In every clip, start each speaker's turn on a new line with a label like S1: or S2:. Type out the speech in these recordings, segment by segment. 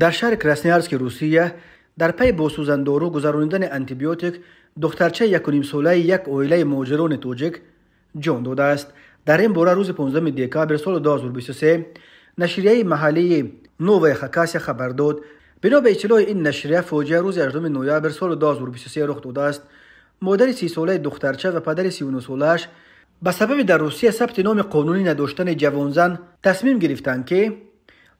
S1: در شهر کراسنیارسک روسیه در پی با سوزندارو گذراندن انتیبیوتیک دخترچه یک و نیم ساله یک اویله مهاجران توجک جان داده است در این باره روز 15 دکابر سال 2023 نشریه محلی نوو خکاسیا خبر داد بنا به اطلاع این نشریه فوجه روز 18 نوامبر سال 2023 رخ داده است مادر سی ساله دخترچه و پدر 39 سالش به سبب در روسیه ثبت نام قانونی نداشتن جوانزن تصمیم گرفتند که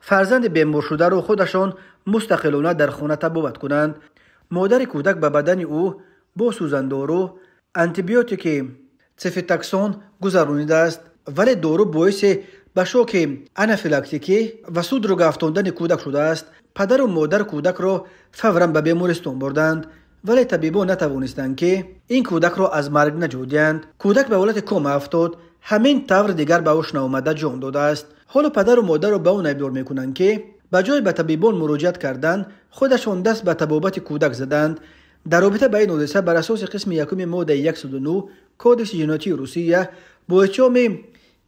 S1: فرزند بیمور شده رو خودشان مستقلانه در خانه تبوت کنند مادر کودک به بدن او با سوزندارو انتیبیوتیک تکسون گذرونیده است ولی دارو باعث به شوک انفلکتیکی و سود رو گفتاندن کودک شده است پدر و مادر کودک را فورا به بیمارستان بردند ولی طبیبان نتوانستند که این کودک را از مرگ نجودیند کودک به حالت کم افتاد همین طور دیگر به اوش نامده جون داده است حالا پدر و مادر رو به او نبیار میکنند که به جای به طبیبان مراجعت کردند خودشان دست به تبابت کودک زدند در رابطه به این حادثه بر اساس قسم یکم ماده 109 کادس جنایتی روسیه با اتهام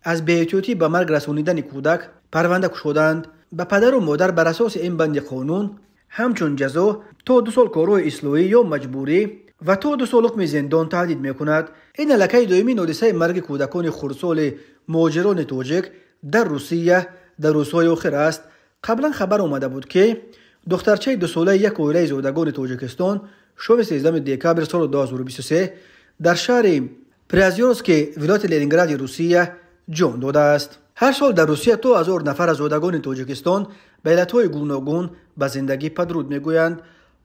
S1: از بیتیوتی به مرگ رسانیدن کودک پرونده کشودند به پدر و مادر بر اساس این بند قانون همچون جزا تا دو سال کاروی اصلاحی یا مجبوری و تو دو سولق می زندان تهدید کند این لکه دویمین حادثه مرگ کودکان خورسال ماجران توجک در روسیه در روسای آخر است قبلا خبر اومده بود که دخترچه دو ساله یک اویله زودگان توجکستان شب 13 دکبر سال 2023 در شهر پریازیروس که ولایت لنینگراد روسیه جان داده است هر سال در روسیه تو هزار نفر از زودگان توجکستان به علتهای گوناگون به زندگی پدرود میگویند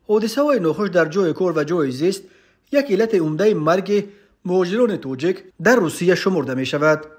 S1: حادثه های نخوش در جای کار و جای زیست یک علت عمده مرگ مهاجران توجیک در روسیه شمرده می شود